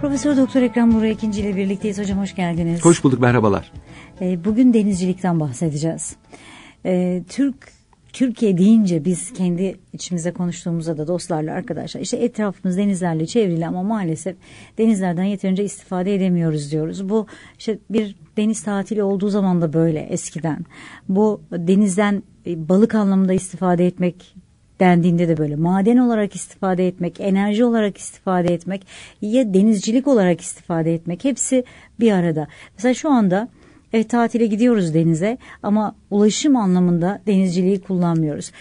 Profesör Doktor Ekrem Burak ikinci ile birlikteyiz. Hocam hoş geldiniz. Hoş bulduk merhabalar. E, bugün denizcilikten bahsedeceğiz. E, Türk Türkiye deyince biz kendi içimize konuştuğumuzda da dostlarla arkadaşlar işte etrafımız denizlerle çevrili ama maalesef denizlerden yeterince istifade edemiyoruz diyoruz. Bu işte bir deniz tatili olduğu zaman da böyle eskiden. Bu denizden e, balık anlamında istifade etmek dendiğinde de böyle maden olarak istifade etmek, enerji olarak istifade etmek ya denizcilik olarak istifade etmek hepsi bir arada. Mesela şu anda evet tatile gidiyoruz denize ama ulaşım anlamında denizciliği kullanmıyoruz.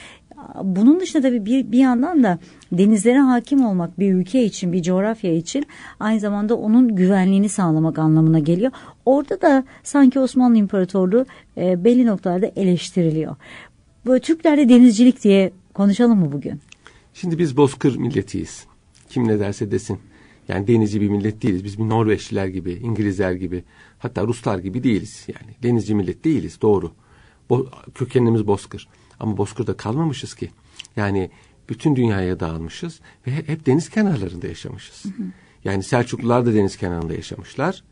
Bunun dışında tabii bir, bir yandan da denizlere hakim olmak bir ülke için, bir coğrafya için aynı zamanda onun güvenliğini sağlamak anlamına geliyor. Orada da sanki Osmanlı İmparatorluğu e, belli noktalarda eleştiriliyor. Böyle Türklerde denizcilik diye Konuşalım mı bugün? Şimdi biz bozkır milletiyiz. Kim ne derse desin. Yani denizci bir millet değiliz. Biz bir Norveçliler gibi, İngilizler gibi, hatta Ruslar gibi değiliz. Yani denizci millet değiliz, doğru. Bo kökenimiz bozkır. Ama bozkırda kalmamışız ki. Yani bütün dünyaya dağılmışız ve hep deniz kenarlarında yaşamışız. Yani Selçuklular da deniz kenarında yaşamışlar.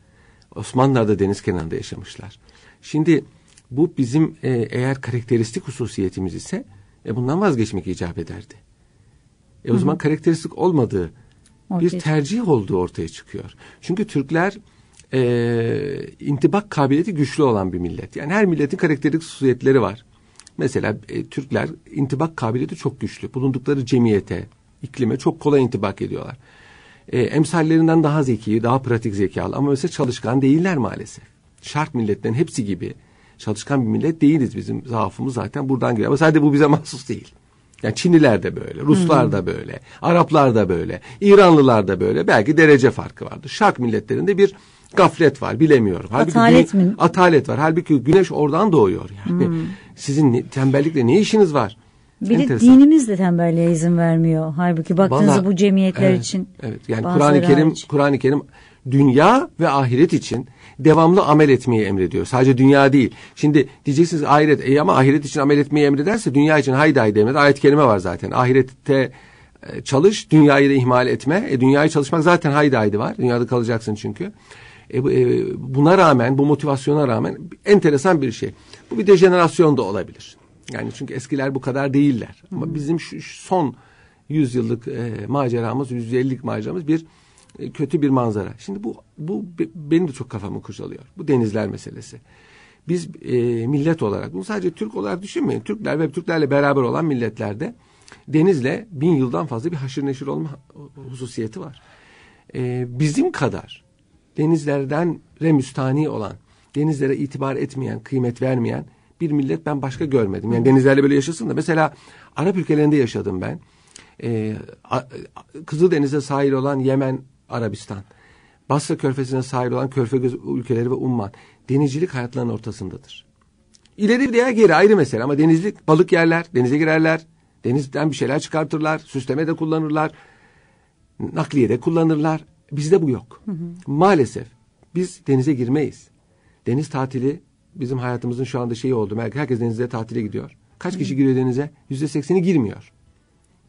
Osmanlılar da deniz kenarında yaşamışlar. Şimdi bu bizim e, eğer karakteristik hususiyetimiz ise e bundan vazgeçmek icap ederdi. E o zaman karakteristik olmadığı ortaya bir tercih çıkıyor. olduğu ortaya çıkıyor. Çünkü Türkler e, intibak kabiliyeti güçlü olan bir millet. Yani her milletin karakteristik hususiyetleri var. Mesela e, Türkler intibak kabiliyeti çok güçlü. Bulundukları cemiyete, iklime çok kolay intibak ediyorlar. E, emsallerinden daha zeki, daha pratik zekalı ama mesela çalışkan değiller maalesef. Şart milletlerin hepsi gibi çalışkan bir millet değiliz. Bizim zaafımız zaten buradan geliyor. Ama sadece bu bize mahsus değil. Yani Çinliler de böyle, Ruslar da böyle, Araplar da böyle, İranlılar da böyle. Belki derece farkı vardır. Şark milletlerinde bir gaflet var bilemiyorum. Halbuki atalet mi? Atalet var. Halbuki güneş oradan doğuyor yani. Hmm. Sizin tembellikle ne işiniz var? Bir de dininiz de tembelliğe izin vermiyor. Halbuki baktığınızda bu cemiyetler evet, için. Evet. Yani Kur'an-ı Kerim Kur'an-ı Kerim dünya ve ahiret için devamlı amel etmeyi emrediyor. Sadece dünya değil. Şimdi diyeceksiniz ahiret e ama ahiret için amel etmeyi emrederse dünya için haydi haydi emreder. Ayet kelime var zaten. Ahirette e, çalış, dünyayı da ihmal etme. E, dünyayı çalışmak zaten haydi haydi var. Dünyada kalacaksın çünkü. E, e, buna rağmen, bu motivasyona rağmen enteresan bir şey. Bu bir dejenerasyon da olabilir. Yani çünkü eskiler bu kadar değiller. Ama hmm. bizim şu, şu son yüzyıllık e, maceramız, 150'lik maceramız bir e, kötü bir manzara. Şimdi bu bu beni de çok kafamı kurcalıyor. Bu denizler meselesi. Biz e, millet olarak bunu sadece Türk olarak düşünmeyin. Türkler ve Türklerle beraber olan milletlerde denizle bin yıldan fazla bir haşır neşir olma hususiyeti var. E, bizim kadar denizlerden remüstani olan, denizlere itibar etmeyen, kıymet vermeyen bir millet ben başka görmedim. Yani denizlerle böyle yaşasın da mesela Arap ülkelerinde yaşadım ben. Ee, Kızıldeniz'e sahil olan Yemen, Arabistan. Basra körfezine sahip olan körfez ülkeleri ve Umman denizcilik hayatlarının ortasındadır. İleri veya geri ayrı mesele ama denizlik balık yerler, denize girerler, denizden bir şeyler çıkartırlar, süsleme de kullanırlar, nakliye de kullanırlar. Bizde bu yok. Hı hı. Maalesef biz denize girmeyiz. Deniz tatili bizim hayatımızın şu anda şeyi oldu. Herkes denize tatile gidiyor. Kaç hı kişi giriyor denize? Yüzde sekseni girmiyor.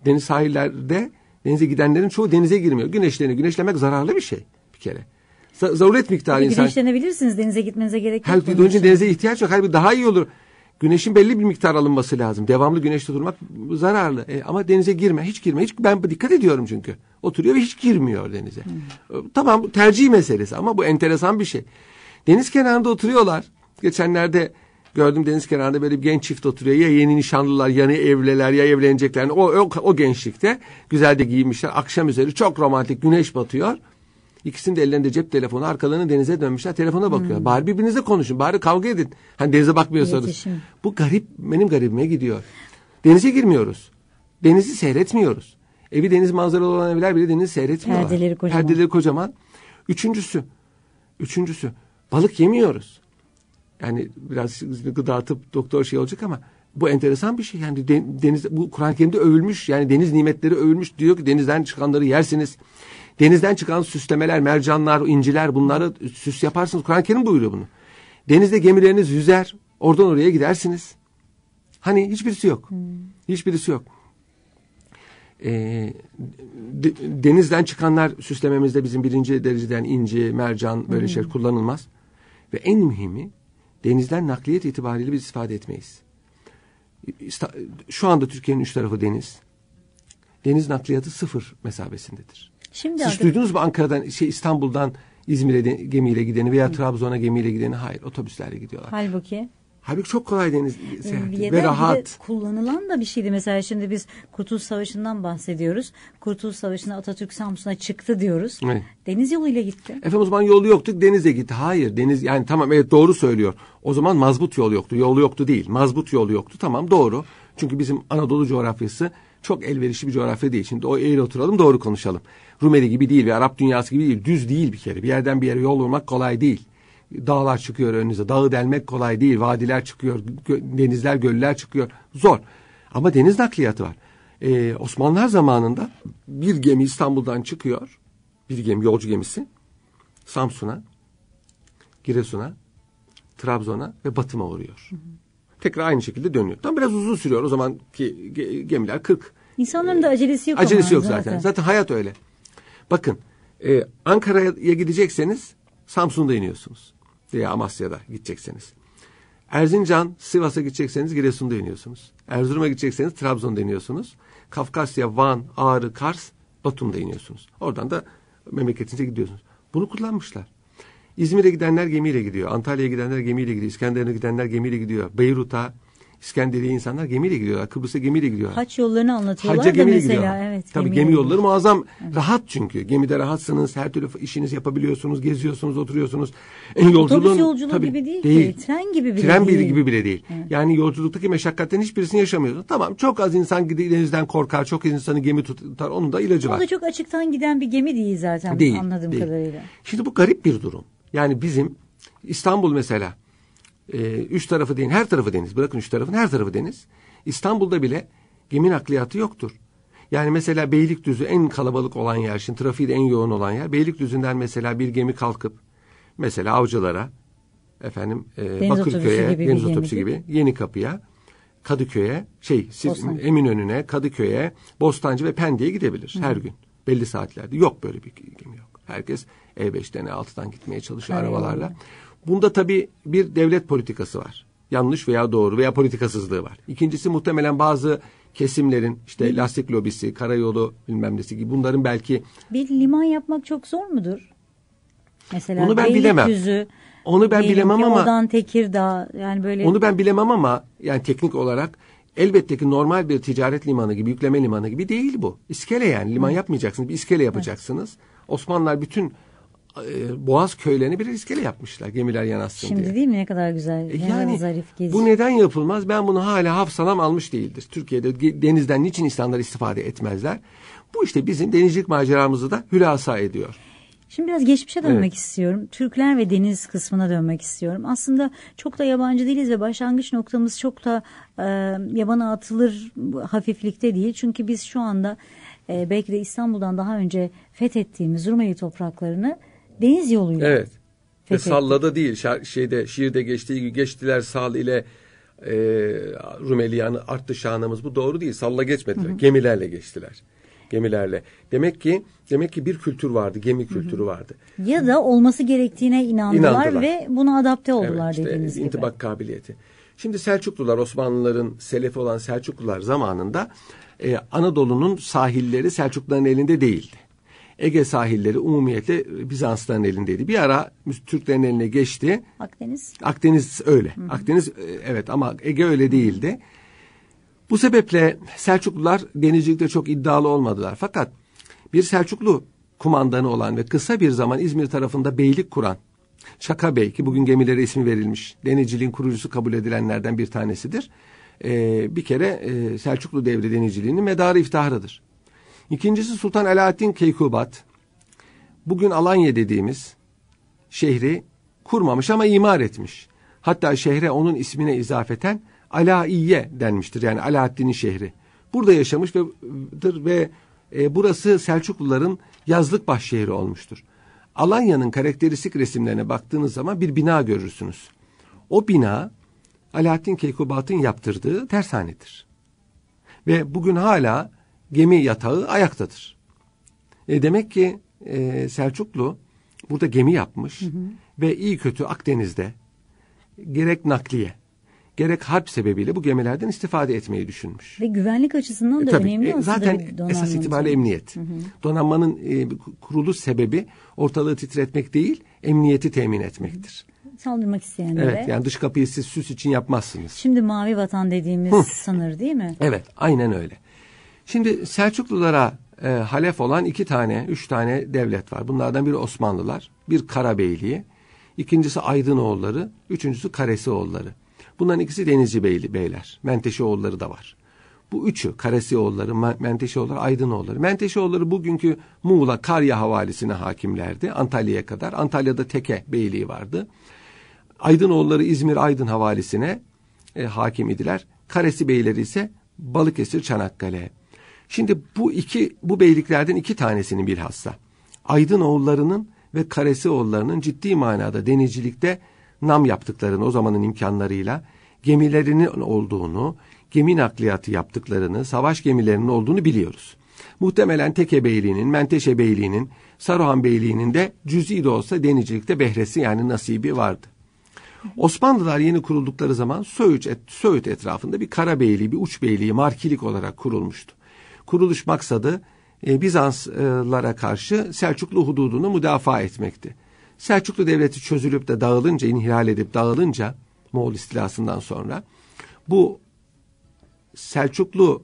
Deniz sahillerde Denize gidenlerin çoğu denize girmiyor. Güneşleniyor. Güneşlemek zararlı bir şey bir kere. Zaruret miktarı Tabii insan. Güneşlenebilirsiniz denize gitmenize gerek yok. Halbuki önce denize ihtiyaç yok. Halbuki daha iyi olur. Güneşin belli bir miktar alınması lazım. Devamlı güneşte durmak zararlı. E, ama denize girme, hiç girme. Hiç ben dikkat ediyorum çünkü. Oturuyor ve hiç girmiyor denize. Hmm. E, tamam bu tercih meselesi ama bu enteresan bir şey. Deniz kenarında oturuyorlar. Geçenlerde Gördüm deniz kenarında böyle bir genç çift oturuyor. Ya yeni nişanlılar, yani evliler ya evlenecekler. o, o, o gençlikte güzel de giyinmişler. Akşam üzeri çok romantik güneş batıyor. İkisinin de ellerinde cep telefonu arkalarını denize dönmüşler telefona bakıyor. Hmm. Bari birbirinizle konuşun bari kavga edin. Hani denize bakmıyorsanız. Bu garip benim garibime gidiyor. Denize girmiyoruz. Denizi seyretmiyoruz. Evi deniz manzaralı olan evler bile denizi seyretmiyorlar. Perdeleri kocaman. Perdeleri kocaman. Üçüncüsü. Üçüncüsü. Balık yemiyoruz yani biraz gıda atıp doktor şey olacak ama bu enteresan bir şey. Yani deniz bu Kur'an-ı Kerim'de övülmüş. Yani deniz nimetleri övülmüş. Diyor ki denizden çıkanları yersiniz. Denizden çıkan süslemeler, mercanlar, inciler bunları süs yaparsınız. Kur'an-ı Kerim buyuruyor bunu. Denizde gemileriniz yüzer. Oradan oraya gidersiniz. Hani hiçbirisi yok. Hmm. Hiçbirisi yok. E, de, denizden çıkanlar süslememizde bizim birinci dereceden inci, mercan böyle hmm. şeyler kullanılmaz. Ve en mühimi denizden nakliyet itibariyle biz istifade etmeyiz. Şu anda Türkiye'nin üç tarafı deniz. Deniz nakliyatı sıfır mesabesindedir. Şimdi Siz duydunuz mu Ankara'dan, şey İstanbul'dan İzmir'e gemiyle gideni veya Trabzon'a gemiyle gideni? Hayır, otobüslerle gidiyorlar. Halbuki? Halbuki çok kolay deniz ee, seyahati ve rahat. De kullanılan da bir şeydi. Mesela şimdi biz Kurtuluş Savaşı'ndan bahsediyoruz. Kurtuluş Savaşı'nda Atatürk Samsun'a çıktı diyoruz. Evet. Deniz yoluyla gitti. Efendim o zaman yolu yoktu denize gitti. Hayır deniz yani tamam evet doğru söylüyor. O zaman mazbut yol yoktu. Yolu yoktu değil. Mazbut yolu yoktu. Tamam doğru. Çünkü bizim Anadolu coğrafyası çok elverişli bir coğrafya değil. Şimdi o eğri oturalım doğru konuşalım. Rumeli gibi değil ve Arap dünyası gibi değil. Düz değil bir kere. Bir yerden bir yere yol vurmak kolay değil dağlar çıkıyor önünüze. Dağı delmek kolay değil. Vadiler çıkıyor, gö denizler, göller çıkıyor. Zor. Ama deniz nakliyatı var. Ee, Osmanlılar zamanında bir gemi İstanbul'dan çıkıyor. Bir gemi, yolcu gemisi. Samsun'a, Giresun'a, Trabzon'a ve Batım'a uğruyor. Hı hı. Tekrar aynı şekilde dönüyor. Tam biraz uzun sürüyor. O zamanki gemiler 40. İnsanların da ee, acelesi yok. Acelesi yok zaten. zaten. Zaten hayat öyle. Bakın e, Ankara'ya gidecekseniz Samsun'da iniyorsunuz veya Amasya'da gidecekseniz. Erzincan, Sivas'a gidecekseniz Giresun'da iniyorsunuz. Erzurum'a gidecekseniz Trabzon'da iniyorsunuz. Kafkasya, Van, Ağrı, Kars, Batum'da iniyorsunuz. Oradan da memleketinize gidiyorsunuz. Bunu kullanmışlar. İzmir'e gidenler gemiyle gidiyor. Antalya'ya gidenler gemiyle gidiyor. İskenderun'a gidenler gemiyle gidiyor. Beyrut'a, İskenderiye insanlar gemiyle gidiyorlar. Kıbrıs'a gemiyle gidiyorlar. Haç yollarını anlatıyorlar Hacca gemiyle mesela. Gidiyorlar. Evet, Tabii gemi yolları muazzam. Evet. Rahat çünkü. Gemide rahatsınız. Her türlü işiniz yapabiliyorsunuz. Geziyorsunuz, oturuyorsunuz. Yani e, yolculuğun, Otobüs yolculuğu tabii, gibi değil, değil ki. Tren gibi bile Tren değil. gibi bile değil. Evet. Yani yolculuktaki meşakkatten hiçbirisini yaşamıyorsunuz. Tamam çok az insan denizden korkar. Çok az insanı gemi tutar. Onun da ilacı o var. O da çok açıktan giden bir gemi değil zaten değil, anladığım değil. kadarıyla. Şimdi bu garip bir durum. Yani bizim İstanbul mesela e, üç tarafı deniz, her tarafı deniz. Bırakın üç tarafın her tarafı deniz. İstanbul'da bile gemi nakliyatı yoktur. Yani mesela Beylikdüzü en kalabalık olan yer, şimdi trafiği de en yoğun olan yer. Beylikdüzü'nden mesela bir gemi kalkıp mesela Avcılara, efendim e, Bakırköy'e, deniz otobüsü gibi, gibi Yeni Kapı'ya, Kadıköy'e, şey siz Eminönü'ne, Kadıköy'e, Bostancı ve Pendik'e gidebilir Hı. her gün. Belli saatlerde. Yok böyle bir gemi yok. Herkes E5'ten E6'dan gitmeye çalışıyor Aynen. arabalarla. Bunda tabii bir devlet politikası var. Yanlış veya doğru veya politikasızlığı var. İkincisi muhtemelen bazı kesimlerin işte lastik lobisi, karayolu bilmem nesi gibi bunların belki... Bir liman yapmak çok zor mudur? Mesela Onu ben bilemem. Yüzü, onu ben bilemem ama... Oradan Tekirdağ yani böyle... Onu ben bilemem ama yani teknik olarak elbette ki normal bir ticaret limanı gibi, yükleme limanı gibi değil bu. İskele yani liman yapmayacaksınız, bir iskele yapacaksınız. Hı. Osmanlılar bütün e, Boğaz köylerini bir iskele yapmışlar gemiler yanasın Şimdi diye. Şimdi değil mi ne kadar güzel, ne yani, zarif gezi. Bu neden yapılmaz? Ben bunu hala hafsanam almış değildir. Türkiye'de denizden niçin insanlar istifade etmezler? Bu işte bizim denizcilik maceramızı da hülasa ediyor. Şimdi biraz geçmişe dönmek evet. istiyorum. Türkler ve deniz kısmına dönmek istiyorum. Aslında çok da yabancı değiliz ve başlangıç noktamız çok da e, yabana atılır hafiflikte değil. Çünkü biz şu anda e, belki de İstanbul'dan daha önce fethettiğimiz Rumeli topraklarını Deniz yoluyla. Evet. Ve sallada değil şar- şeyde şiirde geçtiği gibi geçtiler sal ile e, Rumeliyan'ı arttı şanımız bu doğru değil. Salla geçmediler. Hı hı. Gemilerle geçtiler. Gemilerle. Demek ki demek ki bir kültür vardı. Gemi kültürü hı hı. vardı. Ya da olması gerektiğine inandılar, inandılar. ve buna adapte oldular evet, işte, dediğiniz intibak gibi. İntibak kabiliyeti. Şimdi Selçuklular Osmanlıların selefi olan Selçuklular zamanında e, Anadolu'nun sahilleri Selçukluların elinde değildi. Ege sahilleri umumiyetle Bizansların elindeydi. Bir ara Türklerin eline geçti. Akdeniz. Akdeniz öyle. Hı hı. Akdeniz e, evet ama Ege öyle değildi. Bu sebeple Selçuklular denizcilikte çok iddialı olmadılar. Fakat bir Selçuklu kumandanı olan ve kısa bir zaman İzmir tarafında beylik kuran Şaka Bey ki bugün gemilere ismi verilmiş denizciliğin kurucusu kabul edilenlerden bir tanesidir. Ee, bir kere e, Selçuklu devri denizciliğinin medarı iftiharıdır. İkincisi Sultan Alaaddin Keykubat. Bugün Alanya dediğimiz şehri kurmamış ama imar etmiş. Hatta şehre onun ismine izafeten Alaiye denmiştir. Yani Alaaddin'in şehri. Burada yaşamış ve, ve e, burası Selçukluların yazlık baş şehri olmuştur. Alanya'nın karakteristik resimlerine baktığınız zaman bir bina görürsünüz. O bina Alaaddin Keykubat'ın yaptırdığı tersanedir. Ve bugün hala gemi yatağı ayaktadır. E, demek ki e, Selçuklu burada gemi yapmış hı hı. ve iyi kötü Akdeniz'de gerek nakliye gerek harp sebebiyle bu gemilerden istifade etmeyi düşünmüş. Ve güvenlik açısından e, da tabii, önemli e, Zaten esas itibariyle emniyet. Hı hı. Donanmanın e, kuruluş sebebi ortalığı titretmek değil, emniyeti temin etmektir. Hı hı saldırmak isteyenlere. Evet yani dış kapıyı siz süs için yapmazsınız. Şimdi mavi vatan dediğimiz Hı. sınır değil mi? Evet aynen öyle. Şimdi Selçuklulara e, halef olan iki tane, üç tane devlet var. Bunlardan biri Osmanlılar, bir Karabeyliği, ikincisi Aydınoğulları, üçüncüsü Karesioğulları. Bunların ikisi Denizci Beyli, Beyler, Menteşeoğulları da var. Bu üçü Karesioğulları, Menteşeoğulları, Aydınoğulları. Menteşeoğulları bugünkü Muğla, Karya havalisine hakimlerdi Antalya'ya kadar. Antalya'da Teke Beyliği vardı. Aydınoğulları İzmir Aydın havalisine e, hakim idiler. Karesi Beyleri ise Balıkesir Çanakkale. Şimdi bu iki bu beyliklerden iki tanesinin bilhassa Aydın oğullarının ve Karesi oğullarının ciddi manada denizcilikte nam yaptıklarını o zamanın imkanlarıyla gemilerinin olduğunu, gemi nakliyatı yaptıklarını, savaş gemilerinin olduğunu biliyoruz. Muhtemelen Teke Beyliği'nin, Menteşe Beyliği'nin, Saruhan Beyliği'nin de cüz'i de olsa denizcilikte behresi yani nasibi vardı. Osmanlılar yeni kuruldukları zaman Söğüt, et, Söğüt etrafında bir kara beyliği, bir uç beyliği, markilik olarak kurulmuştu. Kuruluş maksadı e, Bizanslara karşı Selçuklu hududunu müdafaa etmekti. Selçuklu devleti çözülüp de dağılınca, inhilal edip dağılınca Moğol istilasından sonra bu Selçuklu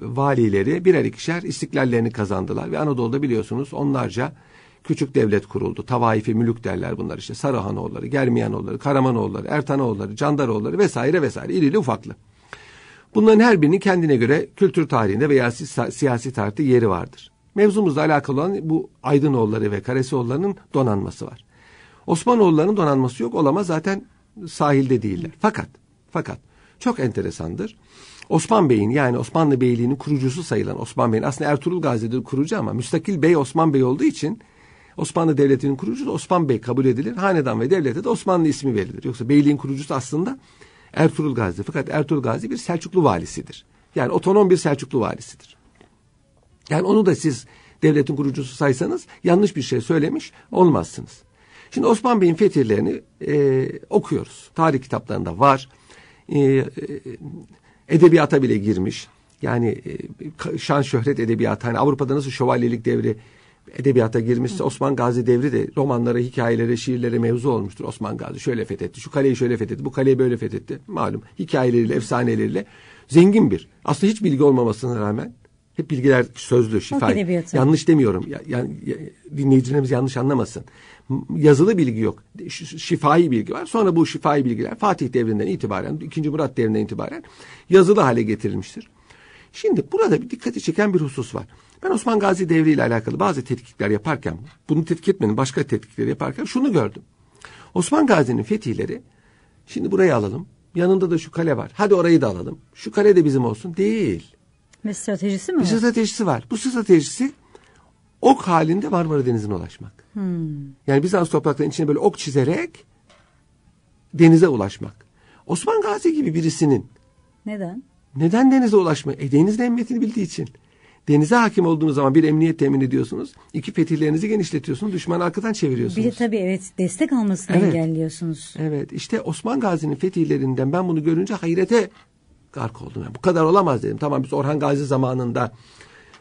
valileri birer ikişer istiklallerini kazandılar ve Anadolu'da biliyorsunuz onlarca küçük devlet kuruldu. Tavaifi mülük derler bunlar işte. Sarıhanoğulları, Germiyanoğulları, Karamanoğulları, Ertanoğulları, Candaroğulları vesaire vesaire ilili ufaklı. Bunların her birinin kendine göre kültür tarihinde veya siyasi tarihte yeri vardır. Mevzumuzla alakalı olan bu Aydınoğulları ve Karesioğulları'nın donanması var. Osmanoğulları'nın donanması yok olamaz zaten sahilde değiller. Fakat fakat çok enteresandır. Osman Bey'in yani Osmanlı Beyliği'nin kurucusu sayılan Osman Bey'in aslında Ertuğrul Gazi'de kurucu ama müstakil bey Osman Bey olduğu için Osmanlı Devleti'nin kurucusu Osman Bey kabul edilir. Hanedan ve devlete de Osmanlı ismi verilir. Yoksa beyliğin kurucusu aslında Ertuğrul Gazi. Fakat Ertuğrul Gazi bir Selçuklu valisidir. Yani otonom bir Selçuklu valisidir. Yani onu da siz devletin kurucusu saysanız yanlış bir şey söylemiş olmazsınız. Şimdi Osman Bey'in fetihlerini e, okuyoruz. Tarih kitaplarında var. E, e, edebiyata bile girmiş. Yani e, şan şöhret edebiyatı. Hani Avrupa'da nasıl şövalyelik devri edebiyata girmişse Osman Gazi devri de romanlara, hikayelere, şiirlere mevzu olmuştur. Osman Gazi şöyle fethetti, şu kaleyi şöyle fethetti, bu kaleyi böyle fethetti. Malum hikayeleriyle, efsaneleriyle zengin bir. Aslında hiç bilgi olmamasına rağmen hep bilgiler sözlü, şifa. Yanlış demiyorum. Ya, yani, ya, dinleyicilerimiz yanlış anlamasın. Yazılı bilgi yok. Şifai bilgi var. Sonra bu şifai bilgiler Fatih devrinden itibaren, 2. Murat devrinden itibaren yazılı hale getirilmiştir. Şimdi burada bir dikkati çeken bir husus var. Ben Osman Gazi devri ile alakalı bazı tetkikler yaparken, bunu tetkik etmenin başka tetkikleri yaparken şunu gördüm. Osman Gazi'nin fetihleri, şimdi burayı alalım, yanında da şu kale var, hadi orayı da alalım, şu kale de bizim olsun. Değil. Bir stratejisi mi? Bir stratejisi var. Bu stratejisi ok halinde Marmara Denizi'ne ulaşmak. Hmm. Yani Bizans topraklarının içine böyle ok çizerek denize ulaşmak. Osman Gazi gibi birisinin neden? Neden denize ulaşma? E deniz emniyetini bildiği için. Denize hakim olduğunuz zaman bir emniyet temin ediyorsunuz. iki fetihlerinizi genişletiyorsunuz. Düşmanı arkadan çeviriyorsunuz. Bir tabii evet destek almasını evet. engelliyorsunuz. Evet işte Osman Gazi'nin fetihlerinden ben bunu görünce hayrete gark oldum. Yani bu kadar olamaz dedim. Tamam biz Orhan Gazi zamanında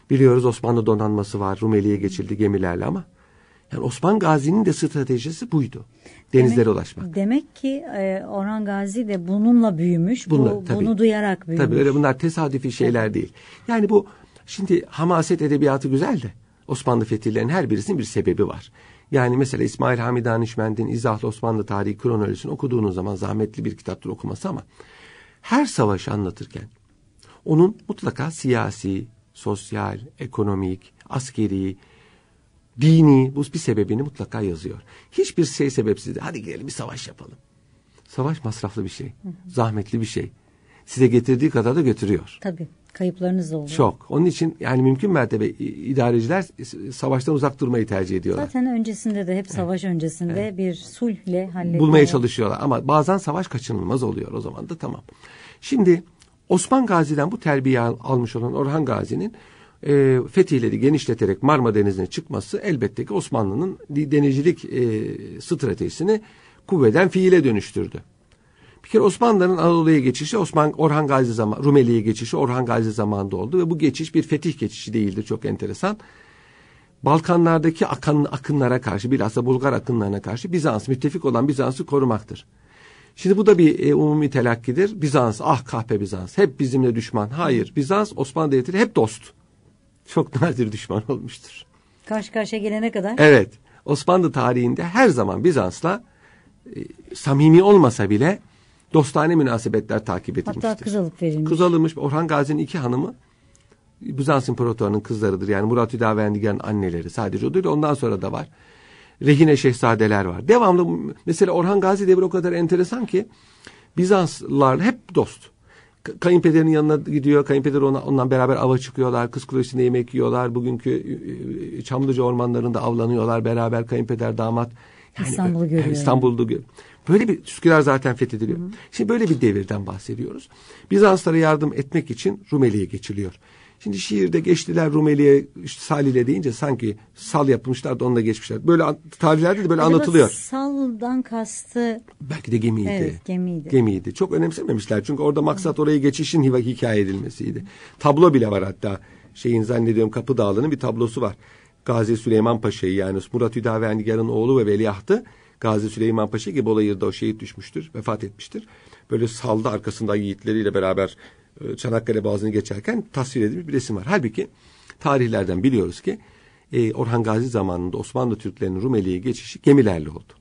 biliyoruz Osmanlı donanması var. Rumeli'ye geçildi gemilerle ama. Yani Osman Gazi'nin de stratejisi buydu. Denizlere demek, ulaşmak. Demek ki e, Orhan Gazi de bununla büyümüş. Bunlar, bu, tabii, bunu duyarak büyümüş. Tabii öyle bunlar tesadüfi şeyler değil. Yani bu Şimdi hamaset edebiyatı güzel de Osmanlı fetihlerinin her birisinin bir sebebi var. Yani mesela İsmail Hamid Danişmend'in İzahlı Osmanlı Tarihi Kronolojisini okuduğunuz zaman zahmetli bir kitaptır okuması ama her savaşı anlatırken onun mutlaka siyasi, sosyal, ekonomik, askeri, dini bu bir sebebini mutlaka yazıyor. Hiçbir şey sebepsiz değil. Hadi gidelim bir savaş yapalım. Savaş masraflı bir şey, hı hı. zahmetli bir şey. Size getirdiği kadar da götürüyor. Tabii. Kayıplarınız oldu. Çok. Onun için yani mümkün mertebe idareciler savaştan uzak durmayı tercih ediyorlar. Zaten öncesinde de hep savaş evet. öncesinde evet. bir sulhle hallediyorlar. Bulmaya çalışıyorlar ama bazen savaş kaçınılmaz oluyor o zaman da tamam. Şimdi Osman Gazi'den bu terbiye almış olan Orhan Gazi'nin e, fetihleri genişleterek Marmara Denizi'ne çıkması elbette ki Osmanlı'nın denizcilik e, stratejisini kuvveden fiile dönüştürdü. Bir kere Osmanlıların Anadolu'ya geçişi Osman Orhan Gazi zaman Rumeli'ye geçişi Orhan Gazi zamanında oldu ve bu geçiş bir fetih geçişi değildi çok enteresan. Balkanlardaki akan, akınlara karşı bilhassa Bulgar akınlarına karşı Bizans müttefik olan Bizans'ı korumaktır. Şimdi bu da bir e, umumi telakkidir. Bizans ah kahpe Bizans hep bizimle düşman. Hayır Bizans Osmanlı Devleti hep dost. Çok nadir düşman olmuştur. Karşı karşıya gelene kadar. Evet Osmanlı tarihinde her zaman Bizans'la e, samimi olmasa bile dostane münasebetler takip edilmiştir. Hatta kız alıp verilmiş. Kız alınmış. Orhan Gazi'nin iki hanımı Bizans İmparatorlarının kızlarıdır. Yani Murat Hüdavendigar'ın anneleri sadece o değil. Ondan sonra da var. Rehine şehzadeler var. Devamlı mesela Orhan Gazi devri o kadar enteresan ki Bizanslılar hep dost. Kayınpederinin yanına gidiyor. Kayınpeder ona, ondan beraber ava çıkıyorlar. Kız kulesinde yemek yiyorlar. Bugünkü Çamlıca ormanlarında avlanıyorlar. Beraber kayınpeder damat. Yani, İstanbul'u e, görüyor. İstanbul'da görüyor. Böyle bir Üsküdar zaten fethediliyor. Hı hı. Şimdi böyle bir devirden bahsediyoruz. Bizanslara yardım etmek için Rumeli'ye geçiliyor. Şimdi şiirde geçtiler Rumeli'ye işte Salile deyince sanki sal yapmışlar da onunla geçmişler. Böyle tarihlerde de böyle Acaba anlatılıyor. Saldan kastı belki de gemiydi. Evet, gemiydi. Gemiydi. Çok önemsememişler çünkü orada maksat orayı geçişin hikaye edilmesiydi. Tablo bile var hatta. Şeyin zannediyorum Kapı Dağlı'nın bir tablosu var. Gazi Süleyman Paşa'yı yani Murat Hüdavendigar'ın oğlu ve veliahtı Gazi Süleyman Paşa gibi Olayır'da o şehit düşmüştür, vefat etmiştir. Böyle saldı arkasında yiğitleriyle beraber e, Çanakkale Boğazı'nı geçerken tasvir edilmiş bir resim var. Halbuki tarihlerden biliyoruz ki e, Orhan Gazi zamanında Osmanlı Türklerinin Rumeli'ye geçişi gemilerle oldu.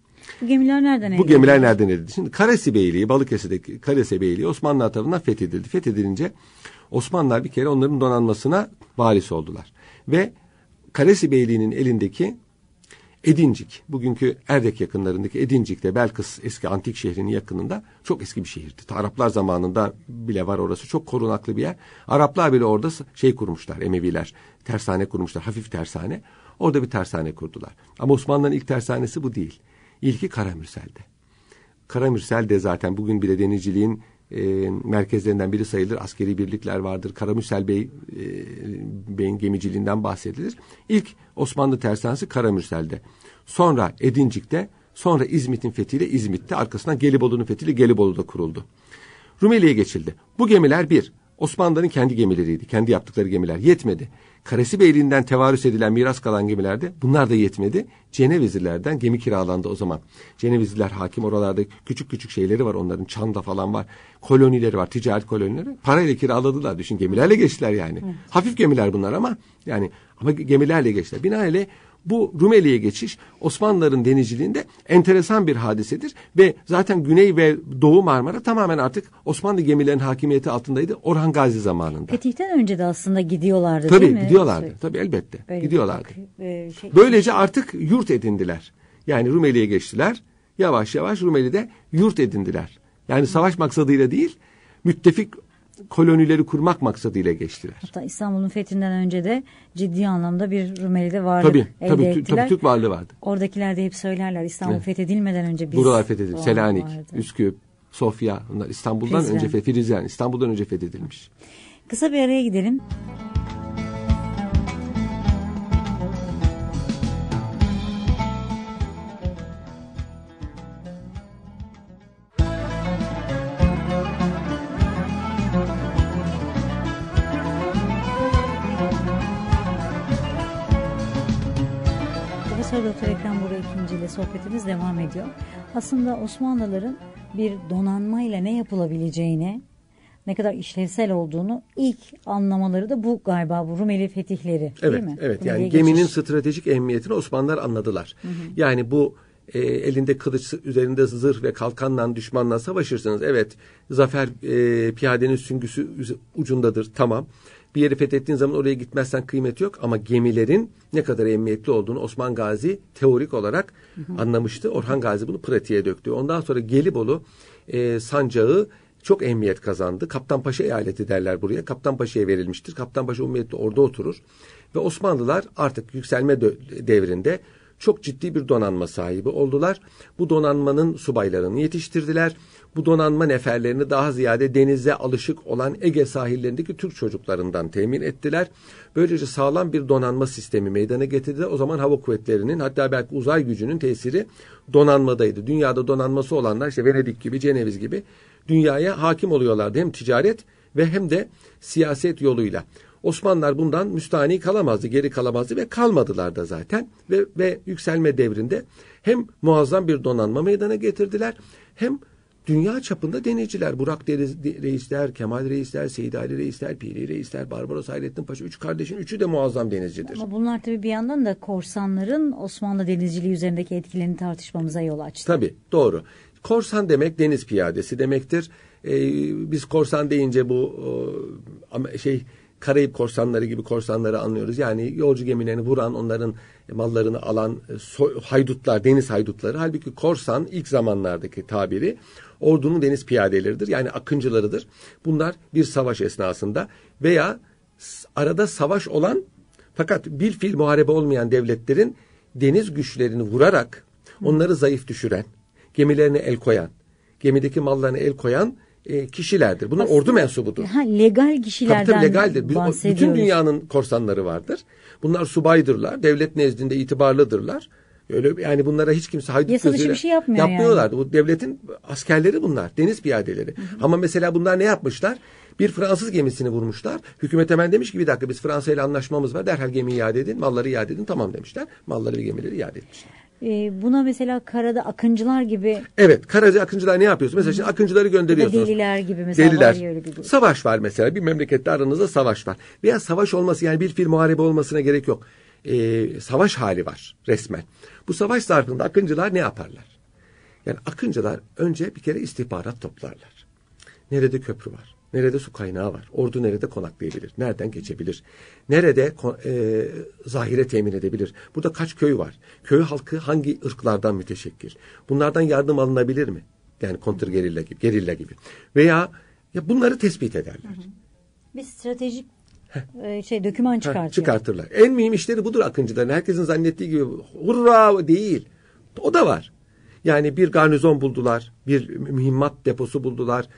Bu gemiler nereden edildi? Bu gemiler nereden edildi? Şimdi Karesi Beyliği, Balıkesir'deki Karesi Beyliği Osmanlılar tarafından fethedildi. Fethedilince Osmanlılar bir kere onların donanmasına varis oldular. Ve Karesi Beyliği'nin elindeki Edincik, bugünkü Erdek yakınlarındaki Edincik'te Belkıs eski antik şehrinin yakınında çok eski bir şehirdi. Araplar zamanında bile var orası çok korunaklı bir yer. Araplar bile orada şey kurmuşlar Emeviler tersane kurmuşlar hafif tersane. Orada bir tersane kurdular. Ama Osmanlı'nın ilk tersanesi bu değil. İlki Karamürsel'de. Karamürsel de zaten bugün bile denizciliğin e, merkezlerinden biri sayılır. Askeri birlikler vardır. Karamürsel Bey e, Bey'in gemiciliğinden bahsedilir. İlk Osmanlı tersansı Karamürsel'de. Sonra Edincik'te, sonra İzmit'in fethiyle İzmit'te, arkasından Gelibolu'nun fethiyle Gelibolu'da kuruldu. Rumeli'ye geçildi. Bu gemiler bir, Osmanlıların kendi gemileriydi. Kendi yaptıkları gemiler yetmedi. Karesi Beyliğinden tevarüs edilen miras kalan gemilerde bunlar da yetmedi. Cenevizilerden gemi kiralandı o zaman. Cenevizliler hakim oralarda küçük küçük şeyleri var onların çanda falan var. Kolonileri var ticaret kolonileri. Parayla kiraladılar düşün gemilerle geçtiler yani. Evet. Hafif gemiler bunlar ama yani ama gemilerle geçtiler. Binaenaleyh bu Rumeli'ye geçiş Osmanlıların denizciliğinde enteresan bir hadisedir ve zaten Güney ve Doğu Marmara tamamen artık Osmanlı gemilerinin hakimiyeti altındaydı Orhan Gazi zamanında. Fetih'ten önce de aslında gidiyorlardı tabii, değil mi? Tabii gidiyorlardı. Şey, tabii elbette. Böyle gidiyorlardı. Bak, e, şey, Böylece artık yurt edindiler. Yani Rumeli'ye geçtiler. Yavaş yavaş Rumeli'de yurt edindiler. Yani savaş maksadıyla değil, müttefik kolonileri kurmak maksadıyla geçtiler. Hatta İstanbul'un fethinden önce de ciddi anlamda bir Rumeli'de varlık tabii, elde tabii, ettiler. Tabii Türk varlığı vardı. Oradakiler de hep söylerler İstanbul evet. fethedilmeden önce biz. Buralar fethedildi. Selanik, vardı. Üsküp, Sofya bunlar İstanbul'dan Prizren. önce fethedilmiş. İstanbul'dan önce fethedilmiş. Kısa bir araya gidelim. ile sohbetimiz devam ediyor. Aslında Osmanlıların bir donanmayla ne yapılabileceğini, ne kadar işlevsel olduğunu ilk anlamaları da bu galiba bu Rumeli fetihleri evet, değil mi? Evet, Rumeli'ye yani geçiş. geminin stratejik emniyetini Osmanlılar anladılar. Hı hı. Yani bu e, elinde kılıç, üzerinde zırh ve kalkanla düşmanla savaşırsınız. Evet, zafer e, piyadenin süngüsü ucundadır, tamam. Bir yeri fethettiğin zaman oraya gitmezsen kıymeti yok ama gemilerin ne kadar emniyetli olduğunu Osman Gazi teorik olarak hı hı. anlamıştı. Orhan Gazi bunu pratiğe döktü. Ondan sonra Gelibolu e, sancağı çok emniyet kazandı. Kaptanpaşa eyaleti derler buraya. Kaptanpaşa'ya verilmiştir. Kaptanpaşa ummiyetle orada oturur. Ve Osmanlılar artık yükselme devrinde çok ciddi bir donanma sahibi oldular. Bu donanmanın subaylarını yetiştirdiler bu donanma neferlerini daha ziyade denize alışık olan Ege sahillerindeki Türk çocuklarından temin ettiler. Böylece sağlam bir donanma sistemi meydana getirdi. O zaman hava kuvvetlerinin hatta belki uzay gücünün tesiri donanmadaydı. Dünyada donanması olanlar işte Venedik gibi, Ceneviz gibi dünyaya hakim oluyorlardı. Hem ticaret ve hem de siyaset yoluyla. Osmanlılar bundan müstahni kalamazdı, geri kalamazdı ve kalmadılar da zaten. Ve, ve yükselme devrinde hem muazzam bir donanma meydana getirdiler hem dünya çapında denizciler. Burak Reisler, Kemal Reisler, Seyit Ali Reisler, Piri Reisler, Barbaros Hayrettin Paşa. Üç kardeşin üçü de muazzam denizcidir. Ama bunlar tabii bir yandan da korsanların Osmanlı denizciliği üzerindeki etkilerini tartışmamıza yol açtı. Tabii doğru. Korsan demek deniz piyadesi demektir. Ee, biz korsan deyince bu e, şey Karayip korsanları gibi korsanları anlıyoruz. Yani yolcu gemilerini vuran, onların mallarını alan e, haydutlar, deniz haydutları. Halbuki korsan ilk zamanlardaki tabiri ordunun deniz piyadeleridir. Yani akıncılarıdır. Bunlar bir savaş esnasında veya arada savaş olan fakat bir fiil muharebe olmayan devletlerin deniz güçlerini vurarak onları zayıf düşüren, gemilerine el koyan, gemideki mallarına el koyan e, kişilerdir. Bunlar Aslında, ordu mensubudur. Ha, legal kişilerden tabii, tabii legaldir. Bahsediyoruz. Bütün dünyanın korsanları vardır. Bunlar subaydırlar, devlet nezdinde itibarlıdırlar Öyle yani bunlara hiç kimse haydut Yasa gözüyle bir şey yapmıyor yapmıyorlardı. Yani. Bu devletin askerleri bunlar, deniz piyadeleri. Hı hı. Ama mesela bunlar ne yapmışlar? Bir Fransız gemisini vurmuşlar. Hükümet hemen demiş ki bir dakika biz Fransa ile anlaşmamız var. Derhal gemiyi iade edin, malları iade edin. Tamam demişler. Malları ve gemileri iade etmişler. Ee, buna mesela karada akıncılar gibi... Evet, karada akıncılar ne yapıyorsun? Mesela şimdi akıncıları gönderiyorsunuz. Deliler gibi mesela. Deliler. Var öyle bir savaş var mesela. Bir memlekette aranızda savaş var. Veya savaş olması yani bir fil muharebe olmasına gerek yok e, savaş hali var resmen. Bu savaş zarfında Akıncılar ne yaparlar? Yani Akıncılar önce bir kere istihbarat toplarlar. Nerede köprü var? Nerede su kaynağı var? Ordu nerede konaklayabilir? Nereden geçebilir? Nerede e, zahire temin edebilir? Burada kaç köy var? Köy halkı hangi ırklardan müteşekkil? Bunlardan yardım alınabilir mi? Yani kontr gerilla gibi, gerilla gibi. Veya ya bunları tespit ederler. Hı hı. Bir stratejik ee, şey döküman çıkartıyor. çıkartırlar. En mühim işleri budur akıncıların. Herkesin zannettiği gibi hurra değil. O da var. Yani bir garnizon buldular, bir mühimmat deposu buldular.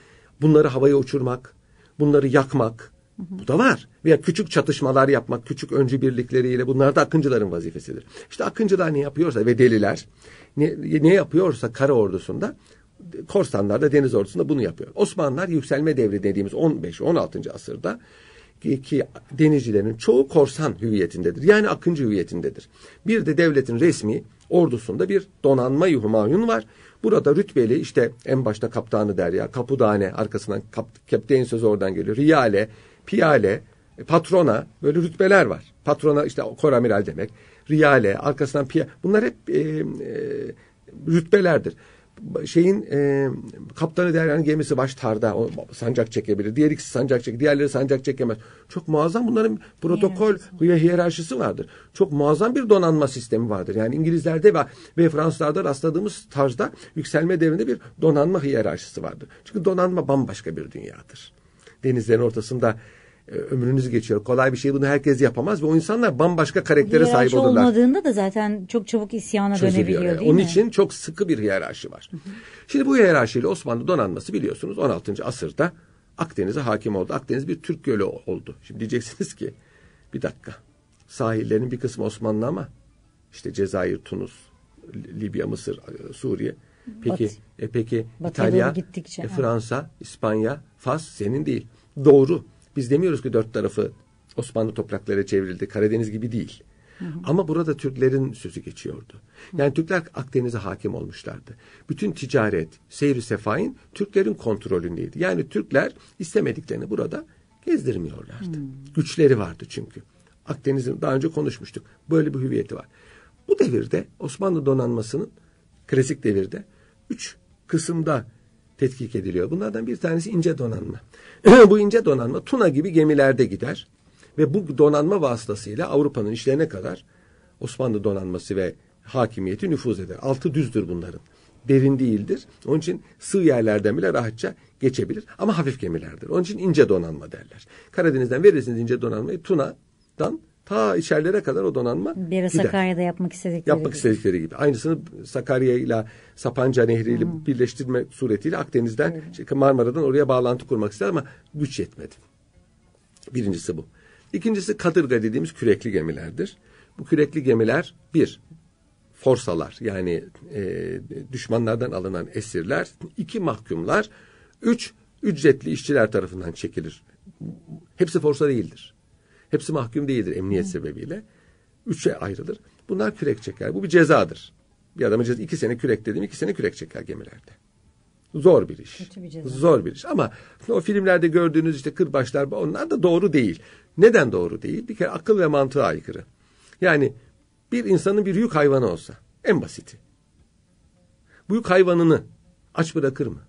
Bunları havaya uçurmak, bunları yakmak. Bu da var. Veya küçük çatışmalar yapmak, küçük öncü birlikleriyle bunlar da akıncıların vazifesidir. İşte akıncılar ne yapıyorsa ve deliler ne, ne yapıyorsa kara ordusunda korsanlar da deniz ordusunda bunu yapıyor. Osmanlılar yükselme devri dediğimiz 15-16. asırda ki denizcilerin çoğu korsan hüviyetindedir. Yani akıncı hüviyetindedir. Bir de devletin resmi ordusunda bir donanma Humayun var. Burada rütbeli işte en başta kaptanı der ya kapudane arkasından kap, kapteyn sözü oradan geliyor. Riyale, piyale, patrona böyle rütbeler var. Patrona işte koramiral demek. Riyale, arkasından piyale bunlar hep e, e, rütbelerdir şeyin e, kaptanı deryanın gemisi baş tarda o sancak çekebilir. Diğer ikisi sancak çek, diğerleri sancak çekemez. Çok muazzam bunların protokol ve hiyerarşisi vardır. Çok muazzam bir donanma sistemi vardır. Yani İngilizlerde ve, ve Fransızlarda rastladığımız tarzda yükselme devrinde bir donanma hiyerarşisi vardır. Çünkü donanma bambaşka bir dünyadır. Denizlerin ortasında e, ömrünüz geçiyor. Kolay bir şey bunu herkes yapamaz ve o insanlar bambaşka karaktere hiyerarşi sahip olurlar. olmadığında da zaten çok çabuk isyana Çözülüyor dönebiliyor yani. değil Onun mi? için çok sıkı bir hiyerarşi var. Şimdi bu hiyerarşiyle Osmanlı donanması biliyorsunuz 16. asırda Akdeniz'e hakim oldu. Akdeniz bir Türk gölü oldu. Şimdi diyeceksiniz ki bir dakika sahillerin bir kısmı Osmanlı ama işte Cezayir, Tunus, Libya, Mısır, e, Suriye. Peki Bat, e peki Batı'da İtalya, e, Fransa, İspanya, Fas senin değil. Doğru. Biz demiyoruz ki dört tarafı Osmanlı topraklara çevrildi. Karadeniz gibi değil. Ama burada Türklerin sözü geçiyordu. Yani Türkler Akdeniz'e hakim olmuşlardı. Bütün ticaret, seyri sefain Türklerin kontrolündeydi. Yani Türkler istemediklerini burada gezdirmiyorlardı. Hmm. Güçleri vardı çünkü. Akdeniz'in daha önce konuşmuştuk. Böyle bir hüviyeti var. Bu devirde Osmanlı donanmasının klasik devirde üç kısımda tetkik ediliyor. Bunlardan bir tanesi ince donanma. bu ince donanma Tuna gibi gemilerde gider ve bu donanma vasıtasıyla Avrupa'nın işlerine kadar Osmanlı donanması ve hakimiyeti nüfuz eder. Altı düzdür bunların. Derin değildir. Onun için sığ yerlerden bile rahatça geçebilir. Ama hafif gemilerdir. Onun için ince donanma derler. Karadeniz'den verirsiniz ince donanmayı Tuna'dan ta içerilere kadar o donanma Bir gider. Sakarya'da yapmak istedikleri Yapmak istedikleri gibi. Aynısını Sakarya ile Sapanca Nehri ile hmm. birleştirme suretiyle Akdeniz'den evet. Şey, Marmara'dan oraya bağlantı kurmak ister ama güç yetmedi. Birincisi bu. İkincisi kadırga dediğimiz kürekli gemilerdir. Bu kürekli gemiler bir forsalar yani e, düşmanlardan alınan esirler, iki mahkumlar, üç ücretli işçiler tarafından çekilir. Hepsi forsa değildir. Hepsi mahkum değildir emniyet Hı. sebebiyle. Üçe ayrılır. Bunlar kürek çeker. Bu bir cezadır. Bir adamı cezası iki sene kürek dedim iki sene kürek çeker gemilerde. Zor bir iş. Kötü bir ceza. Zor bir iş. Ama o filmlerde gördüğünüz işte kırbaçlar onlar da doğru değil. Neden doğru değil? Bir kere akıl ve mantığa aykırı. Yani bir insanın bir yük hayvanı olsa en basiti. Bu yük hayvanını aç bırakır mı?